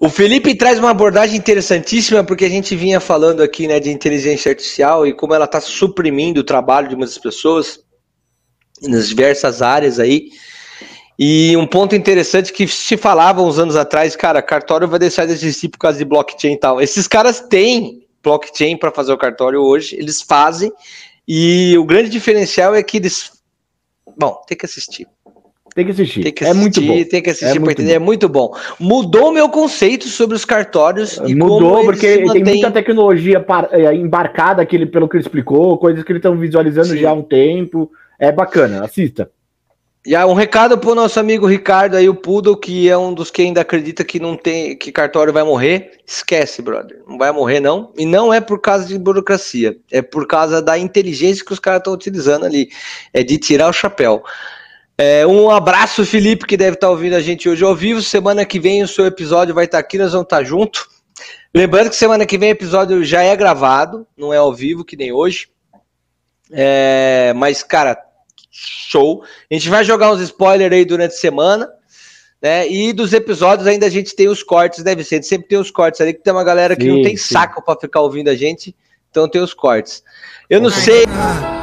O Felipe traz uma abordagem interessantíssima, porque a gente vinha falando aqui né, de inteligência artificial e como ela está suprimindo o trabalho de muitas pessoas nas diversas áreas aí. E um ponto interessante que se falava uns anos atrás, cara, cartório vai deixar de existir por causa de blockchain e tal. Esses caras têm blockchain para fazer o cartório hoje, eles fazem. E o grande diferencial é que eles. Bom, tem que assistir. Tem que assistir. Tem que assistir, é muito bom. tem que assistir é para entender. É bom. É muito bom. Mudou meu conceito sobre os cartórios e Mudou, porque mantém... tem muita tecnologia é, embarcada que ele, pelo que ele explicou, coisas que eles estão visualizando Sim. já há um tempo. É bacana, assista. E aí, um recado pro nosso amigo Ricardo aí, o Pudo que é um dos que ainda acredita que não tem, que cartório vai morrer. Esquece, brother. Não vai morrer, não. E não é por causa de burocracia. É por causa da inteligência que os caras estão utilizando ali. É de tirar o chapéu. É, um abraço, Felipe, que deve estar tá ouvindo a gente hoje ao vivo. Semana que vem o seu episódio vai estar tá aqui, nós vamos estar tá junto. Lembrando que semana que vem o episódio já é gravado, não é ao vivo, que nem hoje. É, mas, cara, show. A gente vai jogar uns spoilers aí durante a semana. Né? E dos episódios ainda a gente tem os cortes, né, Vicente? Sempre tem os cortes ali, que tem uma galera que sim, não tem sim. saco para ficar ouvindo a gente, então tem os cortes. Eu não sei. Ah.